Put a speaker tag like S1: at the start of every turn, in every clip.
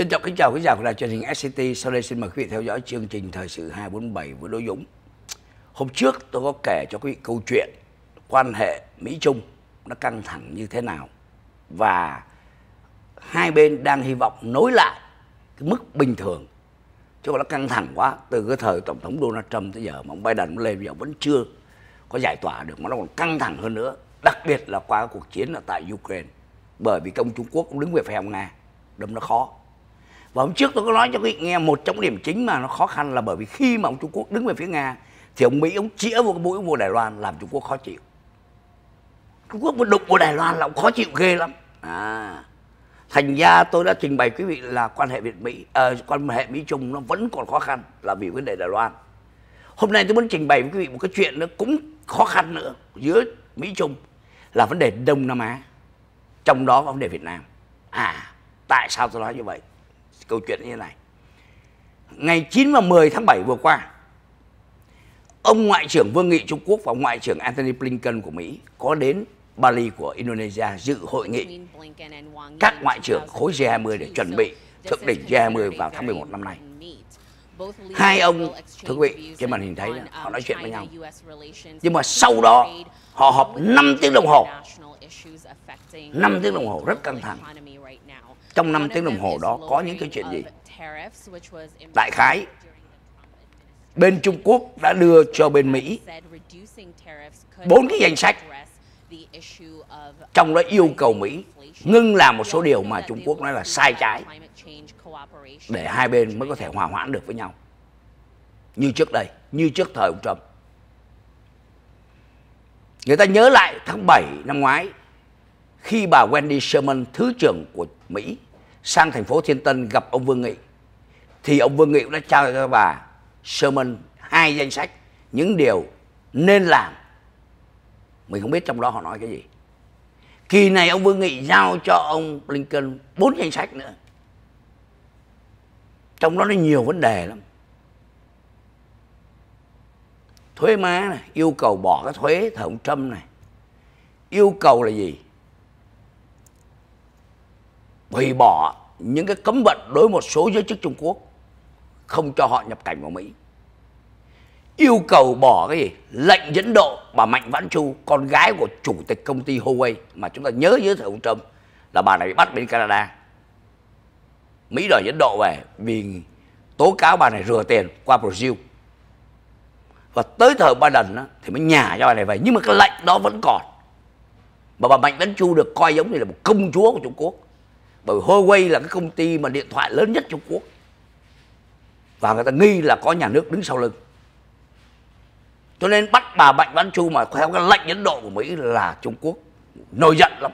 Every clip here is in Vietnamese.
S1: Trân trọng kính chào quý giả của đài truyền hình SCT. Sau đây xin mời quý vị theo dõi chương trình Thời sự 247 với Đỗ Dũng. Hôm trước tôi có kể cho quý vị câu chuyện quan hệ Mỹ-Trung nó căng thẳng như thế nào và hai bên đang hy vọng nối lại cái mức bình thường chứ nó căng thẳng quá từ cái thời tổng thống Donald Trump tới giờ mà ông Biden lên bây giờ vẫn chưa có giải tỏa được mà nó còn căng thẳng hơn nữa đặc biệt là qua cuộc chiến ở tại Ukraine bởi vì công Trung Quốc cũng đứng về phe ông Nga đâm nó khó và hôm trước tôi có nói cho quý vị nghe một trong điểm chính mà nó khó khăn là bởi vì khi mà ông Trung Quốc đứng về phía Nga thì ông Mỹ ông chĩa vô cái mũi ông Đài Loan làm Trung Quốc khó chịu. Trung Quốc mà đụng vào Đài Loan là ông khó chịu ghê lắm. À, thành ra tôi đã trình bày quý vị là quan hệ Việt Mỹ, à, quan hệ Mỹ Trung nó vẫn còn khó khăn là vì vấn đề Đài Loan. Hôm nay tôi muốn trình bày với quý vị một cái chuyện nó cũng khó khăn nữa giữa Mỹ Trung là vấn đề Đông Nam Á, trong đó có vấn đề Việt Nam. À, tại sao tôi nói như vậy? câu chuyện như này ngày 9 và 10 tháng 7 vừa qua ông ngoại trưởng Vương nghị Trung Quốc và ngoại trưởng Anthony Blinken của Mỹ có đến Bali của Indonesia dự hội nghị các ngoại trưởng khối G20 để chuẩn bị thượng đỉnh G20 vào tháng 11 năm nay. Hai ông, thưa quý vị, trên màn hình thấy họ nói chuyện với nhau. Nhưng mà sau đó họ họp 5 tiếng đồng hồ. 5 tiếng đồng hồ rất căng thẳng trong 5 tiếng đồng hồ đó có những cái chuyện gì? Đại khái, bên Trung Quốc đã đưa cho bên Mỹ bốn cái danh sách trong đó yêu cầu Mỹ ngưng làm một số điều mà Trung Quốc nói là sai trái để hai bên mới có thể hòa hoãn được với nhau như trước đây như trước thời ông Trump người ta nhớ lại tháng 7 năm ngoái khi bà Wendy Sherman thứ trưởng của Mỹ sang thành phố Thiên Tân gặp ông Vương Nghị thì ông Vương Nghị đã trao cho bà Sherman hai danh sách những điều nên làm mình không biết trong đó họ nói cái gì kỳ này ông Vương Nghị giao cho ông Lincoln bốn danh sách nữa trong đó nó nhiều vấn đề lắm thuế má này yêu cầu bỏ cái thuế thời ông Trump này yêu cầu là gì hủy bỏ những cái cấm vận đối một số giới chức Trung Quốc không cho họ nhập cảnh vào Mỹ yêu cầu bỏ cái gì lệnh dẫn độ bà Mạnh Vãn Chu con gái của chủ tịch công ty Huawei mà chúng ta nhớ dưới thời ông Trump là bà này bị bắt bên Canada Mỹ đòi dẫn độ về vì tố cáo bà này rửa tiền qua Brazil và tới thời Biden đó, thì mới nhà cho bà này về nhưng mà cái lệnh đó vẫn còn mà bà Mạnh Vãn Chu được coi giống như là một công chúa của Trung Quốc bởi Huawei là cái công ty mà điện thoại lớn nhất Trung Quốc và người ta nghi là có nhà nước đứng sau lưng cho nên bắt bà Bạch Văn Chu mà theo cái lệnh Ấn Độ của Mỹ là Trung Quốc nổi giận lắm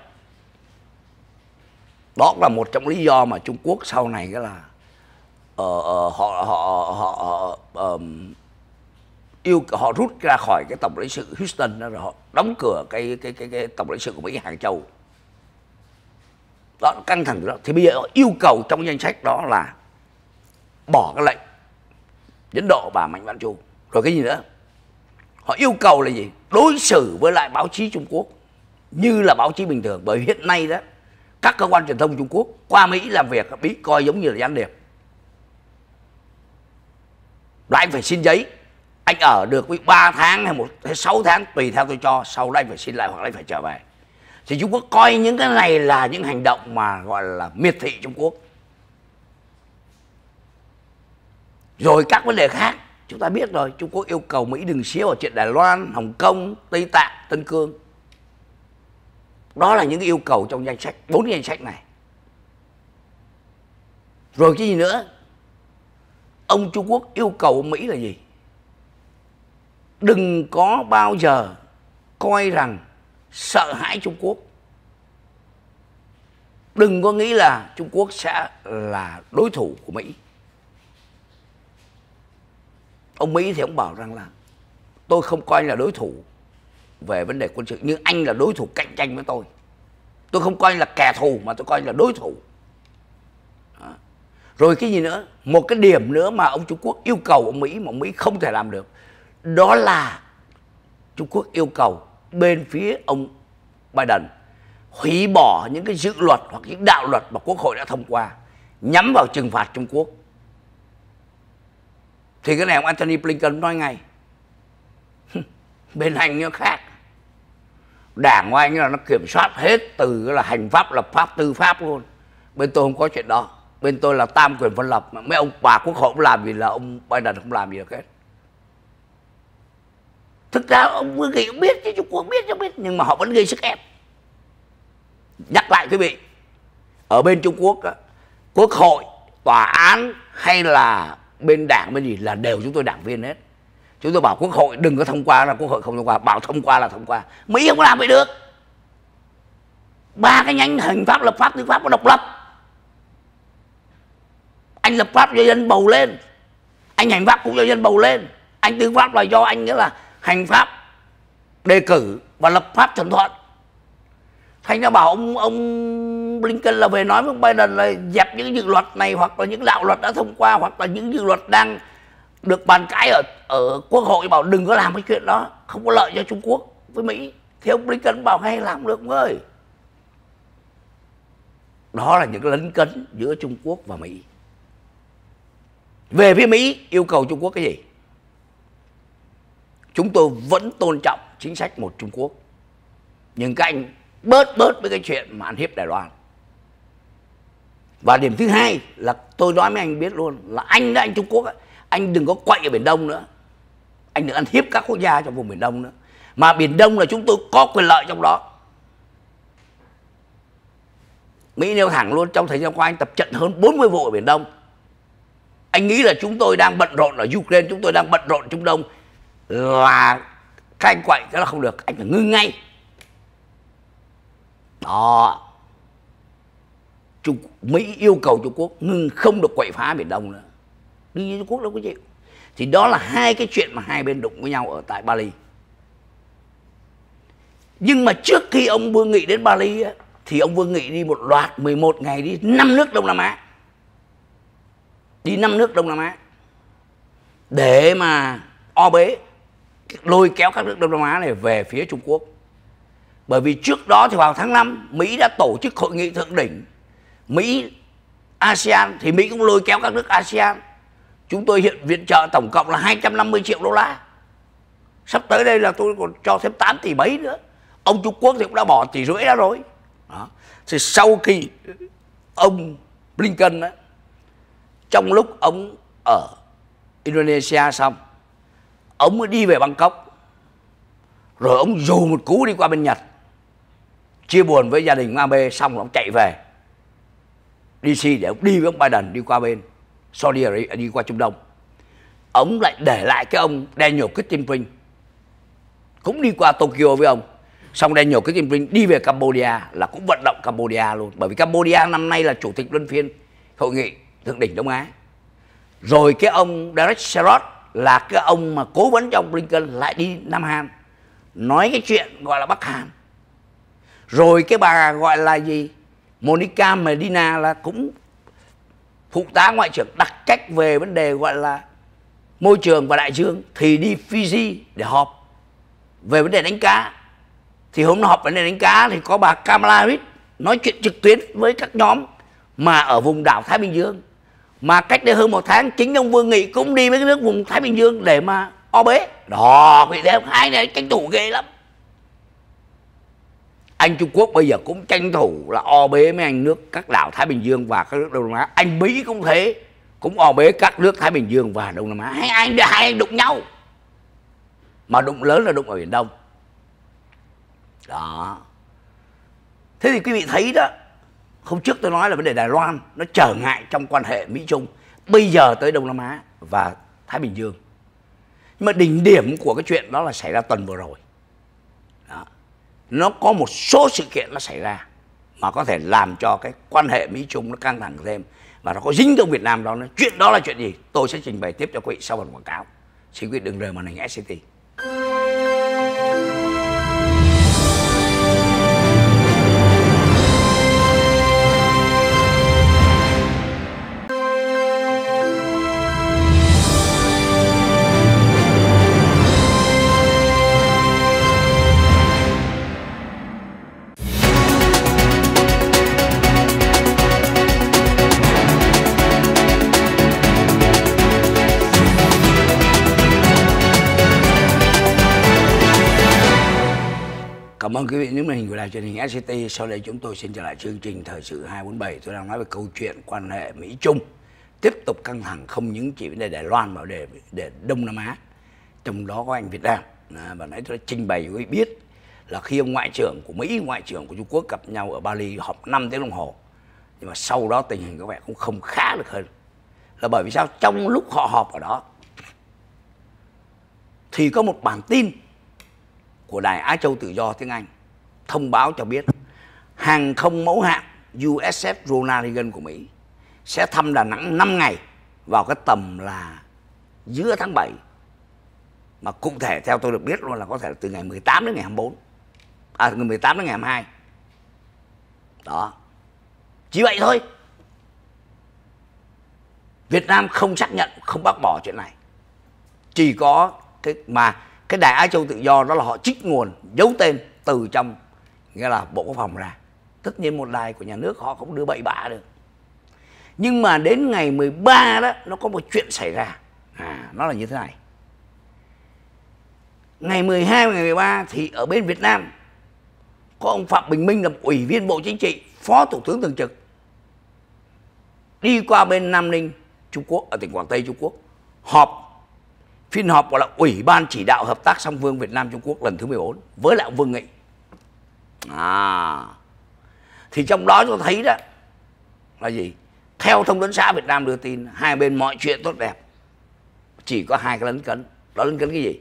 S1: đó là một trong lý do mà Trung Quốc sau này cái là uh, họ họ họ um, yêu họ rút ra khỏi cái tổng lãnh sự Houston đó rồi họ đóng cửa cái cái cái cái tổng lãnh sự của Mỹ Hàng Châu đó căng thẳng đó thì bây giờ họ yêu cầu trong danh sách đó là bỏ cái lệnh dẫn độ bà mạnh vãn chu rồi cái gì nữa họ yêu cầu là gì đối xử với lại báo chí trung quốc như là báo chí bình thường bởi hiện nay đó các cơ quan truyền thông trung quốc qua mỹ làm việc bị coi giống như là gián điệp là anh phải xin giấy anh ở được với 3 tháng hay một hay 6 tháng tùy theo tôi cho sau đó anh phải xin lại hoặc là anh phải trở về thì Trung Quốc coi những cái này là những hành động mà gọi là miệt thị Trung Quốc rồi các vấn đề khác chúng ta biết rồi Trung Quốc yêu cầu Mỹ đừng xía ở chuyện Đài Loan Hồng Kông Tây Tạng Tân Cương đó là những yêu cầu trong danh sách bốn danh sách này rồi cái gì nữa ông Trung Quốc yêu cầu Mỹ là gì đừng có bao giờ coi rằng sợ hãi Trung Quốc đừng có nghĩ là Trung Quốc sẽ là đối thủ của Mỹ ông Mỹ thì ông bảo rằng là tôi không coi là đối thủ về vấn đề quân sự nhưng anh là đối thủ cạnh tranh với tôi tôi không coi là kẻ thù mà tôi coi là đối thủ Đó. rồi cái gì nữa một cái điểm nữa mà ông Trung Quốc yêu cầu ông Mỹ mà ông Mỹ không thể làm được đó là Trung Quốc yêu cầu bên phía ông Biden hủy bỏ những cái dự luật hoặc những đạo luật mà Quốc hội đã thông qua nhắm vào trừng phạt Trung Quốc. Thì cái này ông Anthony Blinken nói ngay. bên hành nó khác. Đảng của anh là nó kiểm soát hết từ là hành pháp, lập pháp, tư pháp luôn. Bên tôi không có chuyện đó. Bên tôi là tam quyền phân lập. Mấy ông bà quốc hội không làm gì là ông Biden không làm gì được hết thực ra ông vương kỳ ông biết chứ trung quốc biết chứ biết nhưng mà họ vẫn gây sức ép nhắc lại quý vị ở bên trung quốc đó, quốc hội tòa án hay là bên đảng bên gì là đều chúng tôi đảng viên hết chúng tôi bảo quốc hội đừng có thông qua là quốc hội không thông qua bảo thông qua là thông qua mỹ không làm vậy được ba cái nhánh hình pháp lập pháp tư pháp có độc lập anh lập pháp do dân bầu lên anh hành pháp cũng do dân bầu lên anh tư pháp là do anh nghĩa là hành pháp đề cử và lập pháp chuẩn thuận thành ra bảo ông ông Blinken là về nói với ông Biden là dẹp những dự luật này hoặc là những đạo luật đã thông qua hoặc là những dự luật đang được bàn cãi ở ở quốc hội bảo đừng có làm cái chuyện đó không có lợi cho Trung Quốc với Mỹ thì ông Blinken bảo hay làm được ông ơi đó là những lấn cấn giữa Trung Quốc và Mỹ về phía Mỹ yêu cầu Trung Quốc cái gì chúng tôi vẫn tôn trọng chính sách một Trung Quốc. Nhưng các anh bớt bớt với cái chuyện mà ăn hiếp Đài Loan. Và điểm thứ hai là tôi nói với anh biết luôn là anh đó anh Trung Quốc anh đừng có quậy ở Biển Đông nữa. Anh đừng ăn hiếp các quốc gia trong vùng Biển Đông nữa. Mà Biển Đông là chúng tôi có quyền lợi trong đó. Mỹ nêu thẳng luôn trong thời gian qua anh tập trận hơn 40 vụ ở Biển Đông. Anh nghĩ là chúng tôi đang bận rộn ở Ukraine, chúng tôi đang bận rộn Trung Đông là các anh quậy đó là không được anh phải ngưng ngay đó Trung, Mỹ yêu cầu Trung Quốc ngưng không được quậy phá Biển Đông nữa đương nhiên Trung Quốc đâu có chịu thì đó là hai cái chuyện mà hai bên đụng với nhau ở tại Bali nhưng mà trước khi ông Vương Nghị đến Bali á, thì ông Vương Nghị đi một loạt 11 ngày đi năm nước Đông Nam Á đi năm nước Đông Nam Á để mà o bế lôi kéo các nước Đông Nam Á này về phía Trung Quốc. Bởi vì trước đó thì vào tháng 5, Mỹ đã tổ chức hội nghị thượng đỉnh Mỹ ASEAN thì Mỹ cũng lôi kéo các nước ASEAN. Chúng tôi hiện viện trợ tổng cộng là 250 triệu đô la. Sắp tới đây là tôi còn cho thêm 8 tỷ mấy nữa. Ông Trung Quốc thì cũng đã bỏ tỷ rưỡi ra rồi. Đó. Thì sau khi ông Blinken đó, trong lúc ông ở Indonesia xong ông mới đi về bangkok rồi ông dù một cú đi qua bên nhật chia buồn với gia đình abe xong rồi ông chạy về dc để ông đi với ông biden đi qua bên saudi arabia đi qua trung đông ông lại để lại cái ông daniel kittinpring cũng đi qua tokyo với ông xong daniel kittinpring đi về cambodia là cũng vận động cambodia luôn bởi vì cambodia năm nay là chủ tịch luân phiên hội nghị thượng đỉnh đông á rồi cái ông derek sherrod là cái ông mà cố vấn cho ông Blinken lại đi Nam Hàn nói cái chuyện gọi là Bắc Hàn rồi cái bà gọi là gì Monica Medina là cũng phụ tá ngoại trưởng đặc cách về vấn đề gọi là môi trường và đại dương thì đi Fiji để họp về vấn đề đánh cá thì hôm nó họp vấn đề đánh cá thì có bà Kamala Harris nói chuyện trực tuyến với các nhóm mà ở vùng đảo Thái Bình Dương mà cách đây hơn một tháng chính ông vương nghị cũng đi với cái nước vùng thái bình dương để mà o bế đó vì thế hai này tranh thủ ghê lắm anh trung quốc bây giờ cũng tranh thủ là o bế mấy anh nước các đảo thái bình dương và các nước đông nam á anh mỹ cũng thế cũng o bế các nước thái bình dương và đông nam á hai anh hai anh đụng nhau mà đụng lớn là đụng ở biển đông đó thế thì quý vị thấy đó hôm trước tôi nói là vấn đề Đài Loan nó trở ngại trong quan hệ Mỹ Trung bây giờ tới Đông Nam Á và Thái Bình Dương nhưng mà đỉnh điểm của cái chuyện đó là xảy ra tuần vừa rồi đó. nó có một số sự kiện nó xảy ra mà có thể làm cho cái quan hệ Mỹ Trung nó căng thẳng thêm và nó có dính tới Việt Nam đó chuyện đó là chuyện gì tôi sẽ trình bày tiếp cho quý vị sau phần quảng cáo xin quý vị đừng rời màn hình SCT đài truyền hình SCT. Sau đây chúng tôi xin trở lại chương trình Thời sự 247. Tôi đang nói về câu chuyện quan hệ Mỹ-Trung tiếp tục căng thẳng không những chỉ vấn đề Đài Loan mà để để Đông Nam Á, trong đó có anh Việt Nam. À, và nãy tôi đã trình bày với biết là khi ông ngoại trưởng của Mỹ, ngoại trưởng của Trung Quốc gặp nhau ở Bali họp 5 tiếng đồng hồ. Nhưng mà sau đó tình hình có vẻ cũng không khá được hơn. Là bởi vì sao? Trong lúc họ họp ở đó thì có một bản tin của Đài Á Châu Tự Do tiếng Anh thông báo cho biết hàng không mẫu hạm USS Ronald Reagan của Mỹ sẽ thăm Đà Nẵng 5 ngày vào cái tầm là giữa tháng 7 mà cụ thể theo tôi được biết luôn là có thể là từ ngày 18 đến ngày 24 à từ ngày 18 đến ngày 22 đó chỉ vậy thôi Việt Nam không xác nhận không bác bỏ chuyện này chỉ có cái mà cái đại Á Châu tự do đó là họ trích nguồn giấu tên từ trong nghĩa là bộ quốc phòng ra tất nhiên một đài của nhà nước họ không đưa bậy bạ được nhưng mà đến ngày 13 đó nó có một chuyện xảy ra à, nó là như thế này ngày 12 và ngày 13 thì ở bên Việt Nam có ông Phạm Bình Minh làm ủy viên Bộ Chính trị phó thủ tướng thường trực đi qua bên Nam Ninh Trung Quốc ở à, tỉnh Quảng Tây Trung Quốc họp phiên họp gọi là Ủy ban chỉ đạo hợp tác song phương Việt Nam Trung Quốc lần thứ 14 với lại ông Vương Nghị à thì trong đó tôi thấy đó là gì theo thông tấn xã Việt Nam đưa tin hai bên mọi chuyện tốt đẹp chỉ có hai cái lấn cấn đó lấn cấn cái gì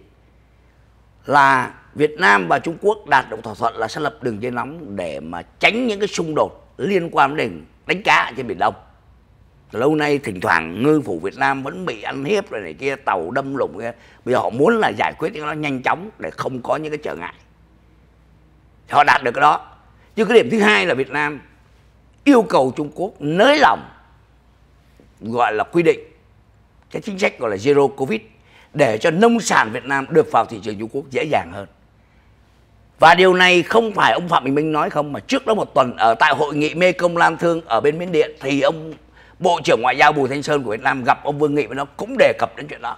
S1: là Việt Nam và Trung Quốc đạt được thỏa thuận là sẽ lập đường dây nóng để mà tránh những cái xung đột liên quan đến đánh cá trên biển Đông lâu nay thỉnh thoảng ngư phủ Việt Nam vẫn bị ăn hiếp rồi này kia tàu đâm lụng kia bây giờ họ muốn là giải quyết những nó nhanh chóng để không có những cái trở ngại họ đạt được cái đó nhưng cái điểm thứ hai là Việt Nam yêu cầu Trung Quốc nới lỏng gọi là quy định cái chính sách gọi là zero covid để cho nông sản Việt Nam được vào thị trường Trung Quốc dễ dàng hơn và điều này không phải ông Phạm Bình Minh nói không mà trước đó một tuần ở tại hội nghị Mê Công Lan Thương ở bên Miến Điện thì ông Bộ trưởng Ngoại giao Bùi Thanh Sơn của Việt Nam gặp ông Vương Nghị và nó cũng đề cập đến chuyện đó.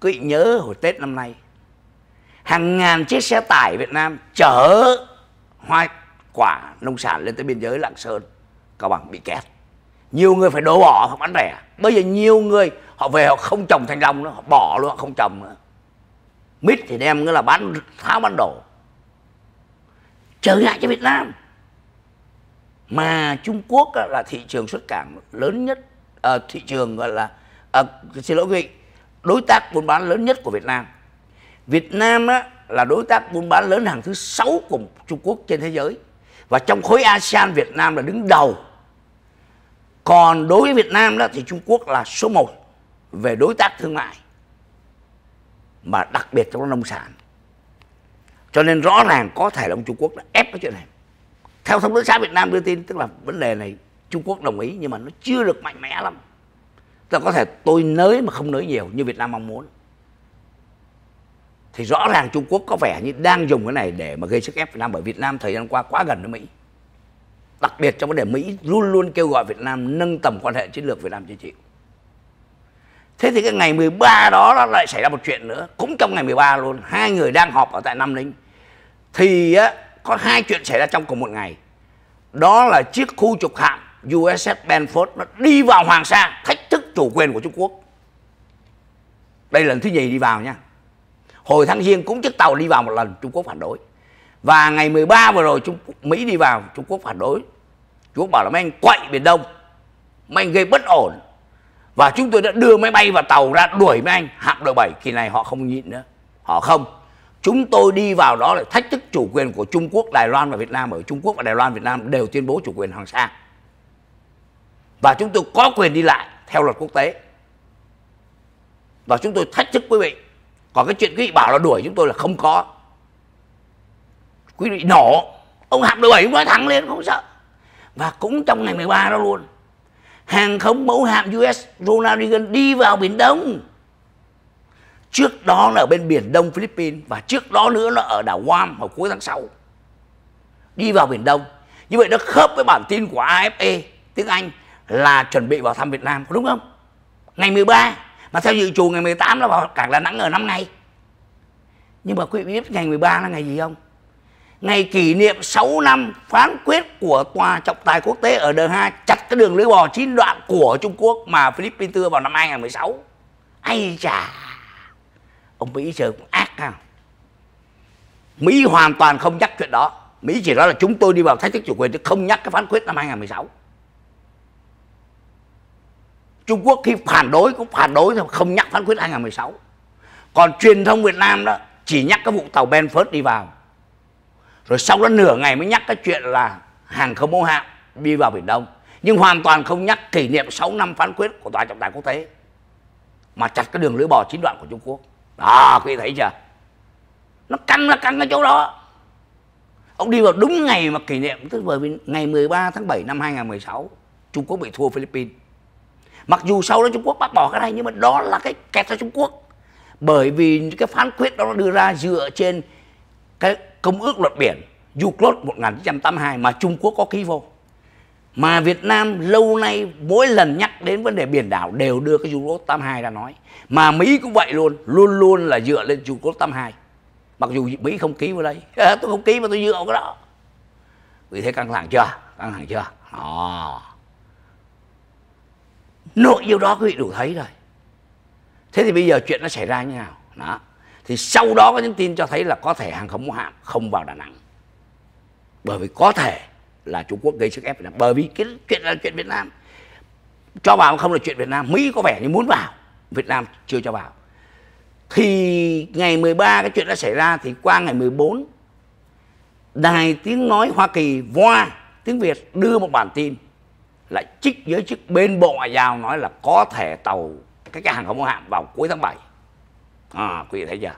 S1: Quý vị nhớ hồi Tết năm nay hàng ngàn chiếc xe tải Việt Nam chở hoa quả nông sản lên tới biên giới Lạng Sơn, Cao Bằng bị kẹt. Nhiều người phải đổ bỏ hoặc bán rẻ. Bây giờ nhiều người họ về họ không trồng thanh long nữa, họ bỏ luôn, họ không trồng nữa. Mít thì đem nghĩa là bán tháo bán đổ. Trở ngại cho Việt Nam. Mà Trung Quốc là thị trường xuất cảng lớn nhất, à, thị trường gọi là, à, xin lỗi quý vị, đối tác buôn bán lớn nhất của Việt Nam Việt Nam á, là đối tác buôn bán lớn hàng thứ sáu cùng Trung Quốc trên thế giới và trong khối ASEAN Việt Nam là đứng đầu còn đối với Việt Nam đó thì Trung Quốc là số 1 về đối tác thương mại mà đặc biệt trong nông sản cho nên rõ ràng có thể là ông Trung Quốc đã ép cái chuyện này theo thông tấn xã Việt Nam đưa tin tức là vấn đề này Trung Quốc đồng ý nhưng mà nó chưa được mạnh mẽ lắm tức là có thể tôi nới mà không nới nhiều như Việt Nam mong muốn thì rõ ràng Trung Quốc có vẻ như đang dùng cái này để mà gây sức ép Việt Nam bởi Việt Nam thời gian qua quá gần với Mỹ đặc biệt trong vấn đề Mỹ luôn luôn kêu gọi Việt Nam nâng tầm quan hệ chiến lược Việt Nam chính trị thế thì cái ngày 13 đó nó lại xảy ra một chuyện nữa cũng trong ngày 13 luôn hai người đang họp ở tại Nam Ninh thì có hai chuyện xảy ra trong cùng một ngày đó là chiếc khu trục hạm USS Benford nó đi vào Hoàng Sa thách thức chủ quyền của Trung Quốc đây là lần thứ nhì đi vào nha hồi tháng giêng cũng chiếc tàu đi vào một lần Trung Quốc phản đối và ngày 13 vừa rồi Trung Quốc, Mỹ đi vào Trung Quốc phản đối Trung Quốc bảo là mấy anh quậy Biển Đông mấy anh gây bất ổn và chúng tôi đã đưa máy bay và tàu ra đuổi mấy anh hạm đội 7 kỳ này họ không nhịn nữa họ không chúng tôi đi vào đó là thách thức chủ quyền của Trung Quốc Đài Loan và Việt Nam ở Trung Quốc và Đài Loan Việt Nam đều tuyên bố chủ quyền Hoàng Sa và chúng tôi có quyền đi lại theo luật quốc tế và chúng tôi thách thức quý vị còn cái chuyện quý vị bảo là đuổi chúng tôi là không có quý vị nổ ông hạm đội bảy nói thẳng lên không sợ và cũng trong ngày 13 đó luôn hàng không mẫu hạm US Ronald Reagan đi vào biển Đông trước đó là ở bên biển Đông Philippines và trước đó nữa là ở đảo Guam vào cuối tháng 6 đi vào biển Đông như vậy nó khớp với bản tin của AFE tiếng Anh là chuẩn bị vào thăm Việt Nam có đúng không ngày 13 mà theo dự chùa ngày 18 nó vào cảng là nắng ở năm ngày nhưng mà quý vị biết ngày 13 là ngày gì không ngày kỷ niệm 6 năm phán quyết của tòa trọng tài quốc tế ở Đờ Ha chặt cái đường lưỡi bò chín đoạn của Trung Quốc mà Philippines đưa vào năm 2016 ai chà ông Mỹ giờ cũng ác ha Mỹ hoàn toàn không nhắc chuyện đó Mỹ chỉ nói là chúng tôi đi vào thách thức chủ quyền chứ không nhắc cái phán quyết năm 2016 Trung Quốc khi phản đối cũng phản đối không nhắc phán quyết 2016 còn truyền thông Việt Nam đó chỉ nhắc cái vụ tàu Benford đi vào rồi sau đó nửa ngày mới nhắc cái chuyện là hàng không mẫu hạm đi vào Biển Đông nhưng hoàn toàn không nhắc kỷ niệm 6 năm phán quyết của Tòa trọng tài quốc tế mà chặt cái đường lưỡi bò chín đoạn của Trung Quốc đó quý vị thấy chưa nó căng là căng cái chỗ đó ông đi vào đúng ngày mà kỷ niệm tức là ngày 13 tháng 7 năm 2016 Trung Quốc bị thua Philippines mặc dù sau đó Trung Quốc bác bỏ cái này nhưng mà đó là cái kẹt cho Trung Quốc bởi vì cái phán quyết đó đưa ra dựa trên cái công ước luật biển UNCLOS 1982 mà Trung Quốc có ký vô mà Việt Nam lâu nay mỗi lần nhắc đến vấn đề biển đảo đều đưa cái UNCLOS 82 ra nói mà Mỹ cũng vậy luôn luôn luôn là dựa lên UNCLOS 82 mặc dù Mỹ không ký vào đây à, tôi không ký mà tôi dựa vào cái đó vì thế căng thẳng chưa căng thẳng chưa đó nội dung đó quý vị đủ thấy rồi thế thì bây giờ chuyện nó xảy ra như nào đó thì sau đó có những tin cho thấy là có thể hàng không mẫu hạm không vào đà nẵng bởi vì có thể là trung quốc gây sức ép việt bởi vì cái chuyện là chuyện việt nam cho vào không là chuyện việt nam mỹ có vẻ như muốn vào việt nam chưa cho vào thì ngày 13 cái chuyện đã xảy ra thì qua ngày 14 đài tiếng nói hoa kỳ voa tiếng việt đưa một bản tin lại trích giới chức bên bộ ngoại giao nói là có thể tàu các cái hàng không mẫu hạm vào cuối tháng 7 à, quý vị thấy chưa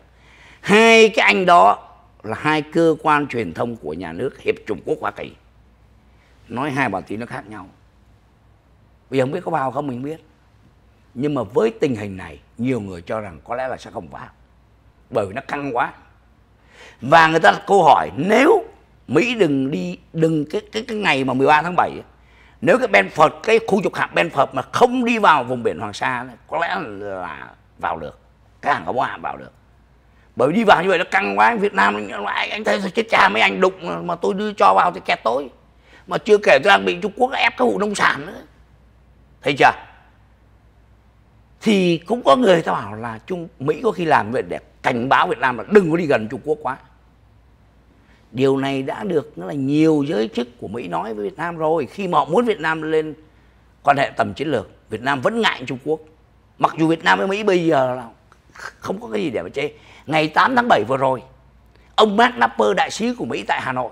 S1: hai cái anh đó là hai cơ quan truyền thông của nhà nước hiệp trung quốc hoa kỳ nói hai bản tin nó khác nhau bây giờ không biết có vào không mình biết nhưng mà với tình hình này nhiều người cho rằng có lẽ là sẽ không vào bởi vì nó căng quá và người ta câu hỏi nếu mỹ đừng đi đừng cái cái, cái ngày mà 13 tháng 7 ấy, nếu cái Benford cái khu trục hạm Benford mà không đi vào vùng biển Hoàng Sa có lẽ là vào được cái hàng không có hạm vào được bởi vì đi vào như vậy nó căng quá Việt Nam loại anh thấy chết cha mấy anh đụng mà tôi đưa cho vào thì kẹt tối mà chưa kể tôi đang bị Trung Quốc ép cái vụ nông sản nữa thấy chưa thì cũng có người ta bảo là Trung Mỹ có khi làm vậy để cảnh báo Việt Nam là đừng có đi gần Trung Quốc quá điều này đã được là nhiều giới chức của Mỹ nói với Việt Nam rồi khi mà họ muốn Việt Nam lên quan hệ tầm chiến lược Việt Nam vẫn ngại Trung Quốc mặc dù Việt Nam với Mỹ bây giờ là không có cái gì để mà chê ngày 8 tháng 7 vừa rồi ông Mark Napper đại sứ của Mỹ tại Hà Nội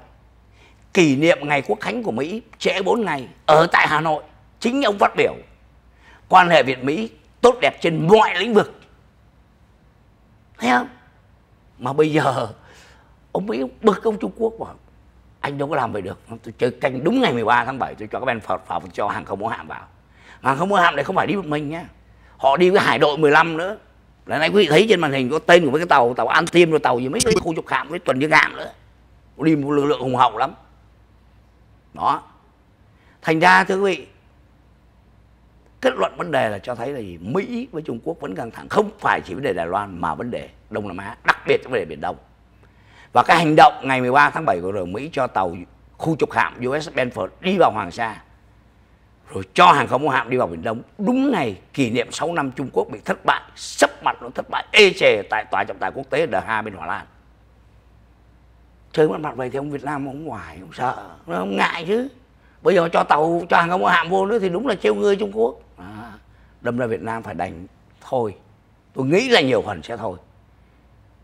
S1: kỷ niệm ngày quốc khánh của Mỹ trễ 4 ngày ở tại Hà Nội chính ông phát biểu quan hệ Việt Mỹ tốt đẹp trên mọi lĩnh vực thấy không mà bây giờ ông Mỹ bực ông Trung Quốc bảo anh đâu có làm vậy được tôi chơi canh đúng ngày 13 tháng 7 tôi cho các bên phật vào cho hàng không mẫu hạm vào hàng không mẫu hạm này không phải đi một mình nhá họ đi với hải đội 15 nữa Lần này quý vị thấy trên màn hình có tên của mấy cái tàu tàu an tiêm rồi tàu gì mấy cái khu trục hạm với tuần dương hạm nữa đi một lực lượng hùng hậu lắm đó thành ra thưa quý vị kết luận vấn đề là cho thấy là gì mỹ với trung quốc vẫn căng thẳng không phải chỉ vấn đề đài loan mà vấn đề đông nam á đặc biệt là vấn đề biển đông và cái hành động ngày 13 tháng 7 của đội Mỹ cho tàu khu trục hạm USS Benford đi vào Hoàng Sa rồi cho hàng không mẫu hạm đi vào Biển Đông đúng ngày kỷ niệm 6 năm Trung Quốc bị thất bại, sắp mặt nó thất bại ê chề tại Tòa trọng tài quốc tế The Ha bên Hòa Lan. Chơi mất mặt vậy thì ông Việt Nam ông ngoài, ông sợ, nó không ngại chứ. Bây giờ cho tàu, cho hàng không mẫu hạm vô nữa thì đúng là trêu ngươi Trung Quốc. À, đâm ra Việt Nam phải đành thôi. Tôi nghĩ là nhiều phần sẽ thôi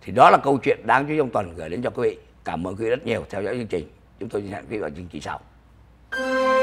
S1: thì đó là câu chuyện đáng chú ý trong tuần gửi đến cho quý vị cảm ơn quý vị rất nhiều theo dõi chương trình chúng tôi xin hẹn quý vị vào chương trình sau